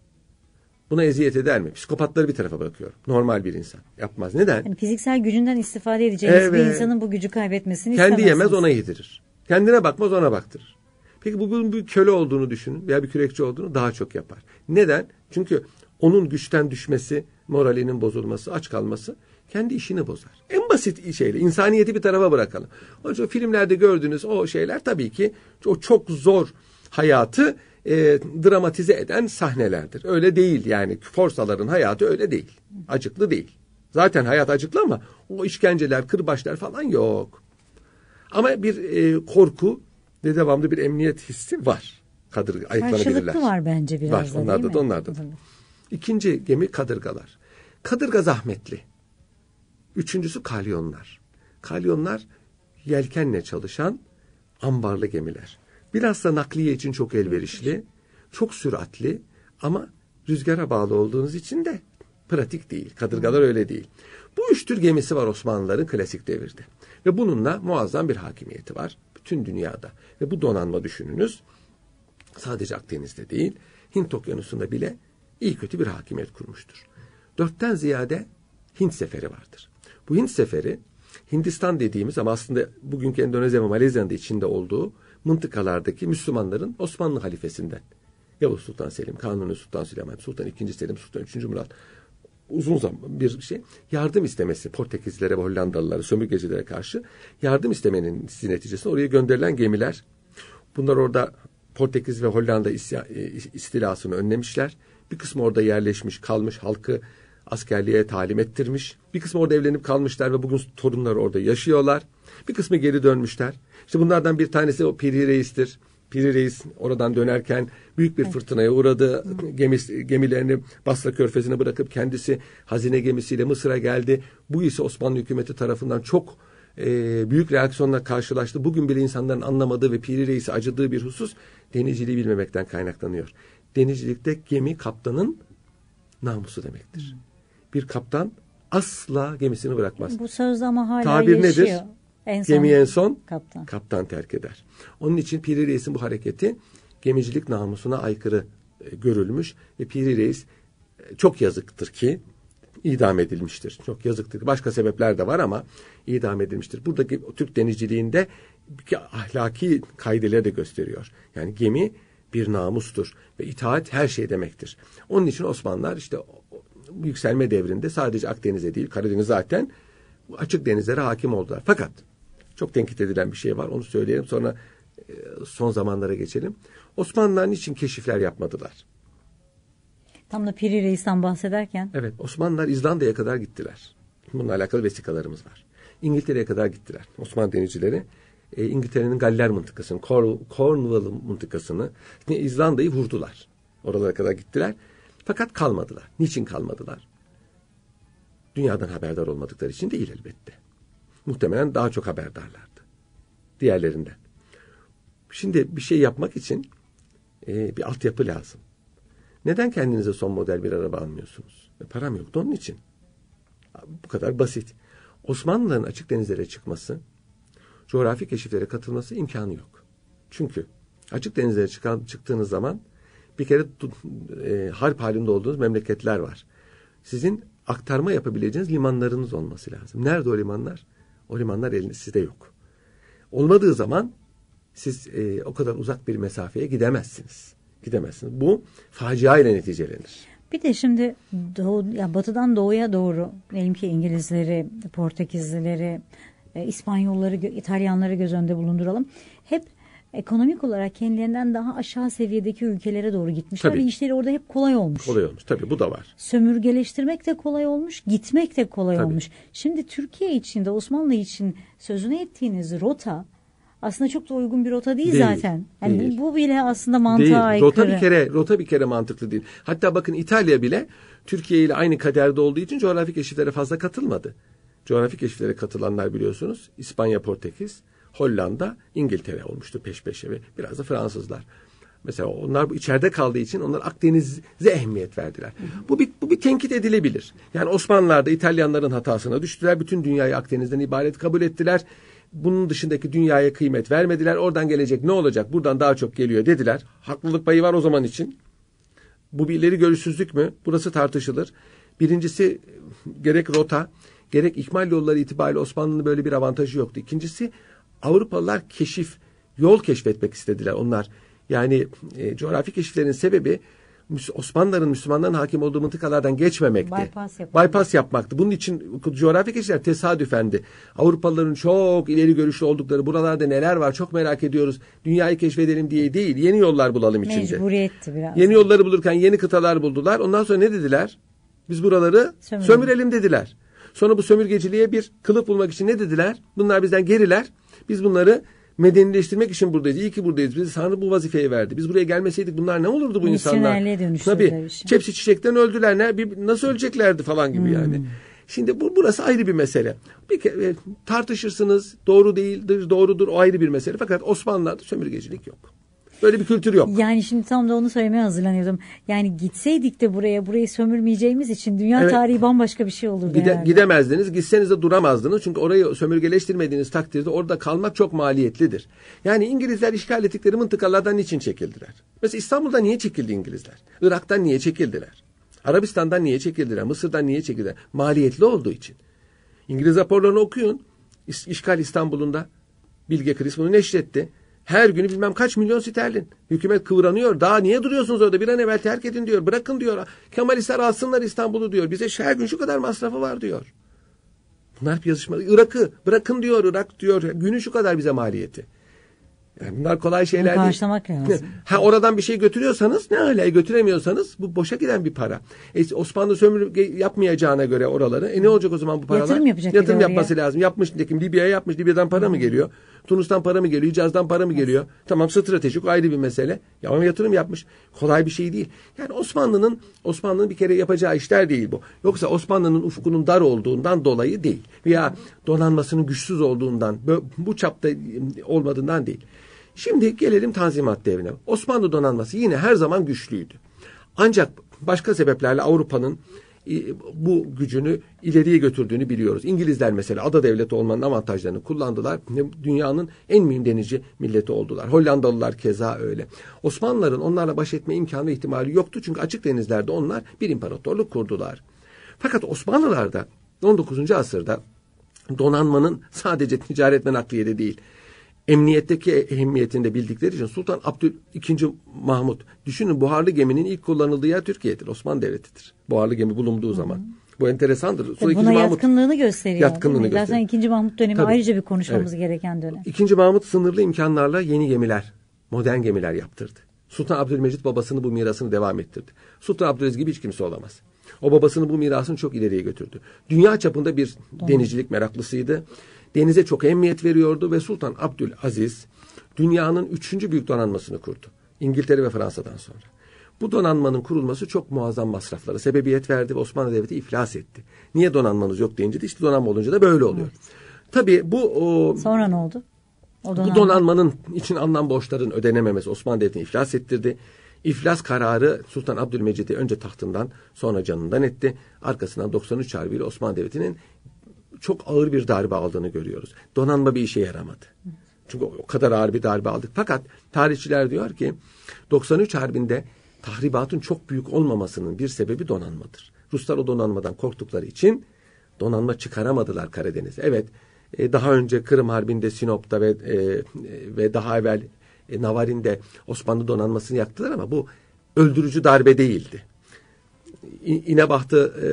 Buna eziyet eder mi? Psikopatları bir tarafa bırakıyorum. Normal bir insan. Yapmaz. Neden? Yani fiziksel gücünden istifade edeceğiniz evet. bir insanın bu gücü kaybetmesini Kendi yemez ona yedirir. Kendine bakmaz ona baktırır. Peki bugün bir köle olduğunu düşünün veya bir kürekçi olduğunu daha çok yapar. Neden? Çünkü onun güçten düşmesi, moralinin bozulması, aç kalması kendi işini bozar. En basit şeyle insaniyeti bir tarafa bırakalım. Onun için filmlerde gördüğünüz o şeyler tabii ki o çok zor hayatı e, dramatize eden sahnelerdir. Öyle değil yani. Forsaların hayatı öyle değil. Acıklı değil. Zaten hayat acıklı ama o işkenceler, kırbaçlar falan yok. Ama bir e, korku ve devamlı bir emniyet hissi var. Kadır, ayıklanabilirler. var bence biraz var, da onlarda değil da, mi? Onlarda da. İkinci gemi kadırgalar. Kadırga zahmetli. Üçüncüsü kalyonlar. Kalyonlar yelkenle çalışan ambarlı gemiler. Biraz da nakliye için çok elverişli, çok süratli ama rüzgara bağlı olduğunuz için de pratik değil. Kadırgalar öyle değil. Bu üç tür gemisi var Osmanlıların klasik devirde. Ve bununla muazzam bir hakimiyeti var bütün dünyada. Ve bu donanma düşününüz sadece Akdeniz'de değil, Hint okyanusunda bile iyi kötü bir hakimiyet kurmuştur. Dörtten ziyade Hint seferi vardır. Bu Hint seferi Hindistan dediğimiz ama aslında bugünkü Endonezya ve Malezya'nın da içinde olduğu mıntıkalardaki Müslümanların Osmanlı halifesinden. Yavuz Sultan Selim, Kanuni Sultan Süleyman, Sultan II. Selim, Sultan III. Murat uzun zaman bir şey yardım istemesi Portekizlilere ve Hollandalılara sömürgecilere karşı yardım istemenin neticesinde oraya gönderilen gemiler bunlar orada Portekiz ve Hollanda e, istilasını önlemişler. Bir kısmı orada yerleşmiş kalmış halkı askerliğe talim ettirmiş. Bir kısmı orada evlenip kalmışlar ve bugün torunları orada yaşıyorlar. Bir kısmı geri dönmüşler. İşte bunlardan bir tanesi o Piri Reis'tir. Piri Reis oradan dönerken büyük bir fırtınaya uğradı. Gemisi, gemilerini Basra Körfezi'ne bırakıp kendisi hazine gemisiyle Mısır'a geldi. Bu ise Osmanlı hükümeti tarafından çok e, büyük reaksiyonla karşılaştı. Bugün bile insanların anlamadığı ve Piri Reis'e acıdığı bir husus denizciliği bilmemekten kaynaklanıyor. Denizcilikte gemi kaptanın namusu demektir. Hmm bir kaptan asla gemisini bırakmaz. Bu söz ama hala Tabir yaşıyor. nedir? En son Gemiyi en son kaptan. kaptan terk eder. Onun için Piri Reis'in bu hareketi gemicilik namusuna aykırı e, görülmüş ve Piri Reis e, çok yazıktır ki idam edilmiştir. Çok yazıktır. Başka sebepler de var ama idam edilmiştir. Buradaki Türk denizciliğinde ahlaki kaideleri de gösteriyor. Yani gemi bir namustur ve itaat her şey demektir. Onun için Osmanlılar işte yükselme devrinde sadece Akdeniz'e değil Karadeniz zaten açık denizlere hakim oldular. Fakat çok tenkit edilen bir şey var onu söyleyelim sonra e, son zamanlara geçelim. Osmanlılar için keşifler yapmadılar? Tam da Piri Reis'ten bahsederken. Evet Osmanlılar İzlanda'ya kadar gittiler. Bununla alakalı vesikalarımız var. İngiltere'ye kadar gittiler. Osmanlı denizcileri e, İngiltere'nin Galler mıntıkasını, Cornwall mıntıkasını, İzlanda'yı vurdular. Oralara kadar gittiler. Fakat kalmadılar. Niçin kalmadılar? Dünyadan haberdar olmadıkları için değil elbette. Muhtemelen daha çok haberdarlardı. Diğerlerinden. Şimdi bir şey yapmak için e, bir altyapı lazım. Neden kendinize son model bir araba almıyorsunuz? E, param yoktu onun için. Bu kadar basit. Osmanlıların açık denizlere çıkması, coğrafi keşiflere katılması imkanı yok. Çünkü açık denizlere çıkan, çıktığınız zaman bir kere e, harp halinde olduğunuz memleketler var. Sizin aktarma yapabileceğiniz limanlarınız olması lazım. Nerede o limanlar? O limanlar elinizde sizde yok. Olmadığı zaman siz e, o kadar uzak bir mesafeye gidemezsiniz. Gidemezsiniz. Bu facia ile neticelenir. Bir de şimdi doğu, ya batıdan doğuya doğru diyelim ki İngilizleri, Portekizlileri, e, İspanyolları, İtalyanları göz önünde bulunduralım. Hep ekonomik olarak kendilerinden daha aşağı seviyedeki ülkelere doğru gitmişler tabii. ve işleri orada hep kolay olmuş. Kolay olmuş tabii bu da var. Sömürgeleştirmek de kolay olmuş, gitmek de kolay tabii. olmuş. Şimdi Türkiye için de Osmanlı için sözünü ettiğiniz rota aslında çok da uygun bir rota değil, değil zaten. Yani değil. bu bile aslında mantığa değil. aykırı. Rota bir kere rota bir kere mantıklı değil. Hatta bakın İtalya bile Türkiye ile aynı kaderde olduğu için coğrafik eşitlere fazla katılmadı. Coğrafik eşitlere katılanlar biliyorsunuz İspanya, Portekiz. Hollanda, İngiltere olmuştu peş peşe ve biraz da Fransızlar. Mesela onlar bu içeride kaldığı için onlar Akdeniz'e ehemmiyet verdiler. Hı hı. Bu bir, bu bir tenkit edilebilir. Yani Osmanlılar da İtalyanların hatasına düştüler. Bütün dünyayı Akdeniz'den ibaret kabul ettiler. Bunun dışındaki dünyaya kıymet vermediler. Oradan gelecek ne olacak? Buradan daha çok geliyor dediler. Haklılık payı var o zaman için. Bu bir ileri görüşsüzlük mü? Burası tartışılır. Birincisi gerek rota, gerek ikmal yolları itibariyle Osmanlı'nın böyle bir avantajı yoktu. İkincisi Avrupalılar keşif, yol keşfetmek istediler onlar. Yani e, coğrafi keşiflerin sebebi Osmanlıların, Müslümanların hakim olduğu mıntıkalardan geçmemekti. Bypass, yapmak. Bypass yapmaktı. Bunun için coğrafi keşifler tesadüfendi. Avrupalıların çok ileri görüşlü oldukları buralarda neler var çok merak ediyoruz. Dünyayı keşfedelim diye değil yeni yollar bulalım içinde. Mecburiyetti biraz. Yeni yolları bulurken yeni kıtalar buldular. Ondan sonra ne dediler? Biz buraları sömürelim, sömürelim dediler. Sonra bu sömürgeciliğe bir kılıf bulmak için ne dediler? Bunlar bizden geriler. Biz bunları medenileştirmek için buradayız. İyi ki buradayız. Bizi Tanrı bu vazifeyi verdi. Biz buraya gelmeseydik bunlar ne olurdu bu insanlar? Tabii. Şey. Hepsi çiçekten öldüler. Ne? Bir, nasıl öleceklerdi falan gibi hmm. yani. Şimdi bu burası ayrı bir mesele. Bir e, tartışırsınız. Doğru değildir, doğrudur. O ayrı bir mesele. Fakat Osmanlılar'da sömürgecilik yok. Böyle bir kültür yok. Yani şimdi tam da onu söylemeye hazırlanıyordum. Yani gitseydik de buraya, burayı sömürmeyeceğimiz için dünya evet. tarihi bambaşka bir şey olurdu Gide, Gidemezdiniz, gitseniz de duramazdınız. Çünkü orayı sömürgeleştirmediğiniz takdirde orada kalmak çok maliyetlidir. Yani İngilizler işgal ettikleri mıntıkalardan niçin çekildiler? Mesela İstanbul'da niye çekildi İngilizler? Irak'tan niye çekildiler? Arabistan'dan niye çekildiler? Mısır'dan niye çekildiler? Maliyetli olduğu için. İngiliz raporlarını okuyun. İşgal İstanbul'unda Bilge Krismun'u neşretti. Her günü bilmem kaç milyon sterlin. Hükümet kıvranıyor. Daha niye duruyorsunuz orada? Bir an evvel terk edin diyor. Bırakın diyor. Kemalistler alsınlar İstanbul'u diyor. Bize her gün şu kadar masrafı var diyor. Bunlar hep yazışmalı. Irak'ı bırakın diyor. Irak diyor. Günü şu kadar bize maliyeti. Yani bunlar kolay şeyler değil. karşılamak lazım. Ha oradan bir şey götürüyorsanız ne hala götüremiyorsanız bu boşa giden bir para. E, Osmanlı sömürge yapmayacağına göre oraları. E ne olacak o zaman bu paralar? Yatırım yapacak. Yatırım yapması oraya. lazım. Yapmış dedim Libya'ya yapmış. Libya'dan para Hı. mı geliyor? Tunus'tan para mı geliyor? Hicaz'dan para mı geliyor? Tamam stratejik ayrı bir mesele. Ya ama yatırım yapmış. Kolay bir şey değil. Yani Osmanlı'nın Osmanlı'nın bir kere yapacağı işler değil bu. Yoksa Osmanlı'nın ufkunun dar olduğundan dolayı değil. Veya donanmasının güçsüz olduğundan, bu çapta e, olmadığından değil. Şimdi gelelim Tanzimat devrine. Osmanlı donanması yine her zaman güçlüydü. Ancak başka sebeplerle Avrupa'nın bu gücünü ileriye götürdüğünü biliyoruz. İngilizler mesela ada devleti olmanın avantajlarını kullandılar. Dünyanın en mühim denizci milleti oldular. Hollandalılar keza öyle. Osmanlıların onlarla baş etme imkanı ve ihtimali yoktu. Çünkü açık denizlerde onlar bir imparatorluk kurdular. Fakat Osmanlılar da 19. asırda donanmanın sadece ticaret ve nakliyede değil, emniyetteki ehemmiyetinde bildikleri için Sultan Abdül II. Mahmut düşünün buharlı geminin ilk kullanıldığı yer Türkiye'dir. Osmanlı Devleti'dir. Buharlı gemi bulunduğu zaman. Hı. Bu enteresandır. Sonra Tabii e, buna Mahmut, yatkınlığını gösteriyor. Yatkınlığını gösteriyor. Zaten II. Mahmut dönemi Tabii. ayrıca bir konuşmamız evet. gereken dönem. II. Mahmut sınırlı imkanlarla yeni gemiler, modern gemiler yaptırdı. Sultan Abdülmecit babasını bu mirasını devam ettirdi. Sultan Abdülaziz gibi hiç kimse olamaz. O babasını bu mirasını çok ileriye götürdü. Dünya çapında bir Doğru. denizcilik meraklısıydı. Denize çok emniyet veriyordu ve Sultan Abdülaziz dünyanın üçüncü büyük donanmasını kurdu. İngiltere ve Fransa'dan sonra. Bu donanmanın kurulması çok muazzam masraflara sebebiyet verdi ve Osmanlı Devleti iflas etti. Niye donanmanız yok deyince de işte donanma olunca da böyle oluyor. Evet. Tabii bu... O, sonra ne oldu? O donanma. Bu donanmanın için alınan borçların ödenememesi Osmanlı Devleti'ni iflas ettirdi. İflas kararı Sultan Abdülmecid'i önce tahtından sonra canından etti. Arkasından 93 harbiyle Osmanlı Devleti'nin çok ağır bir darbe aldığını görüyoruz. Donanma bir işe yaramadı. Çünkü o kadar ağır bir darbe aldık. Fakat tarihçiler diyor ki 93 Harbi'nde tahribatın çok büyük olmamasının bir sebebi donanmadır. Ruslar o donanmadan korktukları için donanma çıkaramadılar Karadeniz'e. Evet e, daha önce Kırım Harbi'nde Sinop'ta ve e, e, ve daha evvel Navarin'de Osmanlı donanmasını yaktılar ama bu öldürücü darbe değildi. İnebahtı e,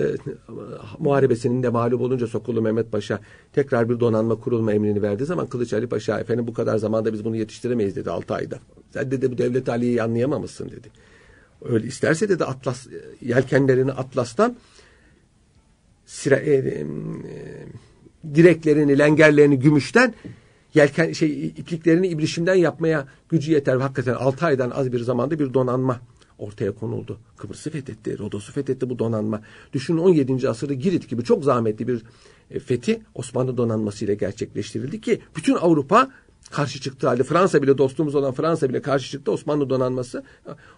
muharebesinin de mağlup olunca Sokullu Mehmet Paşa tekrar bir donanma kurulma emrini verdiği zaman Kılıç Ali Paşa efendim bu kadar zamanda biz bunu yetiştiremeyiz dedi 6 ayda. Sen dedi bu devlet Ali'yi anlayamamışsın dedi. Öyle isterse dedi Atlas e, yelkenlerini Atlas'tan sire, e, e, direklerini, lengerlerini gümüşten yelken şey ipliklerini ibrişimden yapmaya gücü yeter. Hakikaten 6 aydan az bir zamanda bir donanma ortaya konuldu. Kıbrıs'ı fethetti, Rodos'u fethetti bu donanma. Düşünün 17. asırda Girit gibi çok zahmetli bir e, fethi Osmanlı donanması ile gerçekleştirildi ki bütün Avrupa karşı çıktı halde Fransa bile dostumuz olan Fransa bile karşı çıktı Osmanlı donanması.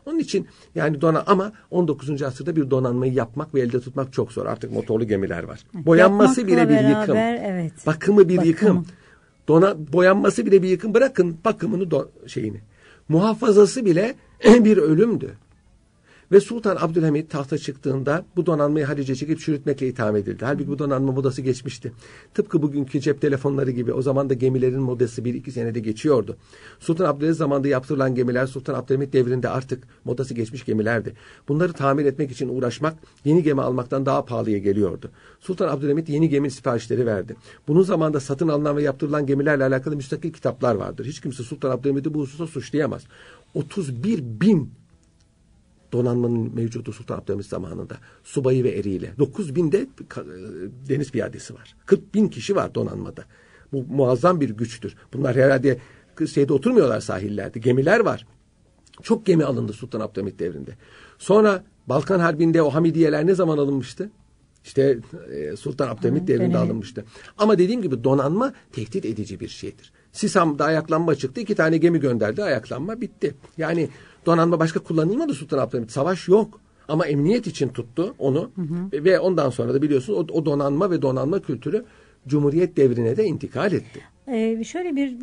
Onun için yani dona ama 19. asırda bir donanmayı yapmak ve elde tutmak çok zor. Artık motorlu gemiler var. Boyanması bile bir beraber, yıkım. Evet. Bakımı bir Bakım. yıkım. Dona boyanması bile bir yıkım bırakın bakımını şeyini. Muhafazası bile bir ölümdü. Ve Sultan Abdülhamit tahta çıktığında bu donanmayı Halice çekip çürütmekle itham edildi. Halbuki bu donanma modası geçmişti. Tıpkı bugünkü cep telefonları gibi o zaman da gemilerin modası bir iki senede geçiyordu. Sultan Abdülhamit zamanında yaptırılan gemiler Sultan Abdülhamit devrinde artık modası geçmiş gemilerdi. Bunları tamir etmek için uğraşmak yeni gemi almaktan daha pahalıya geliyordu. Sultan Abdülhamit yeni gemi siparişleri verdi. Bunun zamanında satın alınan ve yaptırılan gemilerle alakalı müstakil kitaplar vardır. Hiç kimse Sultan Abdülhamit'i bu hususa suçlayamaz. 31 bin donanmanın mevcudu Sultan Abdülhamit zamanında. Subayı ve eriyle. 9 bin binde e, deniz piyadesi var. 40 bin kişi var donanmada. Bu muazzam bir güçtür. Bunlar herhalde şeyde oturmuyorlar sahillerde. Gemiler var. Çok gemi alındı Sultan Abdülhamit devrinde. Sonra Balkan Harbi'nde o Hamidiyeler ne zaman alınmıştı? İşte e, Sultan Abdülhamit Hı, devrinde öyle. alınmıştı. Ama dediğim gibi donanma tehdit edici bir şeydir. Sisam'da ayaklanma çıktı. iki tane gemi gönderdi. Ayaklanma bitti. Yani Donanma başka kullanılmadı Sultan Abdülhamit. Savaş yok. Ama emniyet için tuttu onu. Hı hı. Ve ondan sonra da biliyorsunuz o, o donanma ve donanma kültürü Cumhuriyet devrine de intikal etti. Ee, şöyle bir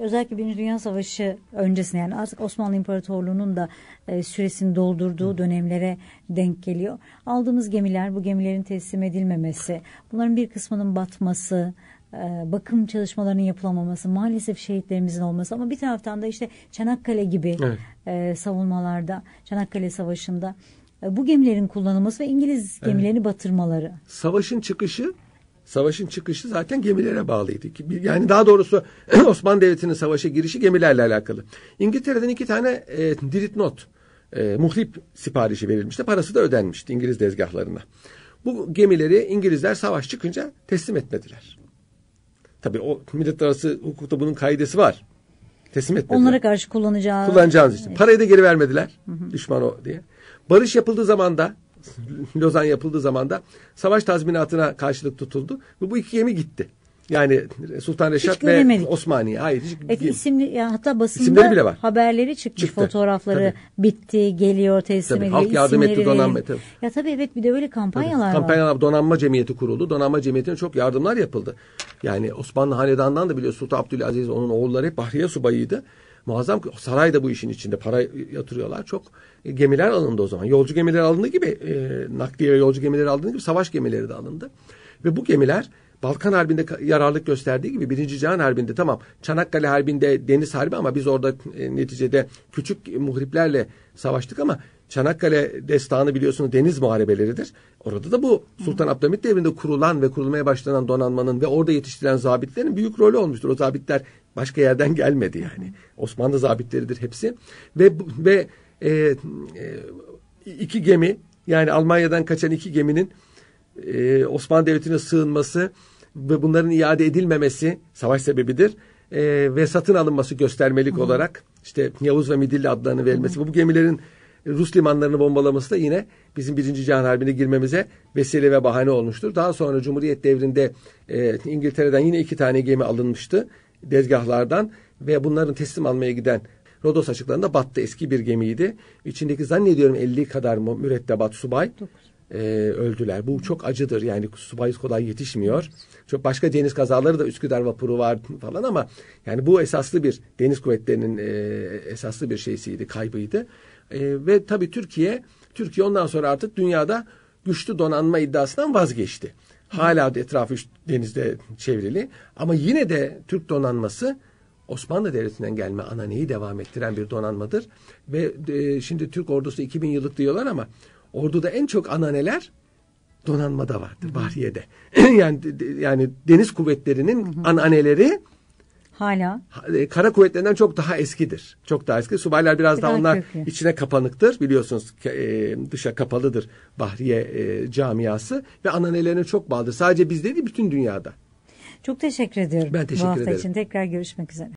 özellikle Birinci Dünya Savaşı öncesine yani artık Osmanlı İmparatorluğu'nun da e, süresini doldurduğu dönemlere denk geliyor. Aldığımız gemiler bu gemilerin teslim edilmemesi, bunların bir kısmının batması, e, bakım çalışmalarının yapılamaması, maalesef şehitlerimizin olması ama bir taraftan da işte Çanakkale gibi evet. E, savunmalarda, Çanakkale Savaşı'nda e, bu gemilerin kullanılması ve İngiliz gemilerini evet. batırmaları. Savaşın çıkışı Savaşın çıkışı zaten gemilere bağlıydı. Yani daha doğrusu Osmanlı Devleti'nin savaşa girişi gemilerle alakalı. İngiltere'den iki tane e, diritnot, e, muhrip siparişi verilmişti. Parası da ödenmişti İngiliz dezgahlarına. Bu gemileri İngilizler savaş çıkınca teslim etmediler. Tabii o uluslararası hukukta bunun kaidesi var. Teslim etmediler. Onlara karşı kullanacağız. Kullanacağız işte. Evet. Parayı da geri vermediler. Hı hı. Düşman o diye. Barış yapıldığı zaman da Lozan yapıldığı zaman da savaş tazminatına karşılık tutuldu ve bu iki gemi gitti. Yani Sultan Reşat ve Osmaniye. Hayır. Hiç, evet, isimli, yani hatta basında bile var. haberleri çıkmış. Çıktı. Fotoğrafları tabii. bitti, geliyor, teslim tabii, ediyor. Halk yardım etti donanma. Tabii. Ya tabii evet bir de öyle kampanyalar tabii. var. Kampanyalar donanma cemiyeti kuruldu. Donanma cemiyetine çok yardımlar yapıldı. Yani Osmanlı Hanedan'dan da biliyor Sultan Abdülaziz onun oğulları hep Bahriye subayıydı. Muazzam saray da bu işin içinde para yatırıyorlar. Çok e, gemiler alındı o zaman. Yolcu gemileri alındığı gibi e, nakliye yolcu gemileri alındığı gibi savaş gemileri de alındı. Ve bu gemiler Balkan Harbi'nde yararlık gösterdiği gibi Birinci Cihan Harbi'nde tamam Çanakkale Harbi'nde deniz harbi ama biz orada e, neticede küçük muhriplerle savaştık ama Çanakkale destanı biliyorsunuz deniz muharebeleridir. Orada da bu Sultan Abdülhamit devrinde kurulan ve kurulmaya başlanan donanmanın ve orada yetiştirilen zabitlerin büyük rolü olmuştur. O zabitler başka yerden gelmedi yani. Osmanlı zabitleridir hepsi. Ve ve e, e, iki gemi yani Almanya'dan kaçan iki geminin e, Osmanlı Devleti'ne sığınması ve bunların iade edilmemesi savaş sebebidir. E, ve satın alınması göstermelik Hı-hı. olarak işte Yavuz ve Midilli adlarını verilmesi. Hı-hı. Bu gemilerin Rus limanlarını bombalaması da yine bizim Birinci Cihan Harbi'ne girmemize vesile ve bahane olmuştur. Daha sonra Cumhuriyet devrinde e, İngiltere'den yine iki tane gemi alınmıştı dezgahlardan ve bunların teslim almaya giden Rodos açıklarında battı eski bir gemiydi. İçindeki zannediyorum 50 kadar mürettebat subay. 9 e, öldüler. Bu çok acıdır yani subayız kolay yetişmiyor. Çok başka deniz kazaları da Üsküdar vapuru var falan ama yani bu esaslı bir deniz kuvvetlerinin e, esaslı bir şeysiydi, kaybıydı. E, ve tabii Türkiye, Türkiye ondan sonra artık dünyada güçlü donanma iddiasından vazgeçti. Hala etrafı denizde çevrili ama yine de Türk donanması Osmanlı Devleti'nden gelme ananeyi devam ettiren bir donanmadır. Ve e, şimdi Türk ordusu 2000 yıllık diyorlar ama Orduda en çok ananeler donanmada vardır Hı-hı. Bahriye'de. yani yani deniz kuvvetlerinin ananeleri hala e, kara kuvvetlerinden çok daha eskidir. Çok daha eski. Subaylar biraz Bir e, daha, daha onlar köklü. içine kapanıktır. Biliyorsunuz e, dışa kapalıdır Bahriye e, camiası ve ananelerine çok bağlıdır. Sadece bizde değil bütün dünyada. Çok teşekkür ediyorum. Ben teşekkür Bu hafta ederim. için tekrar görüşmek üzere.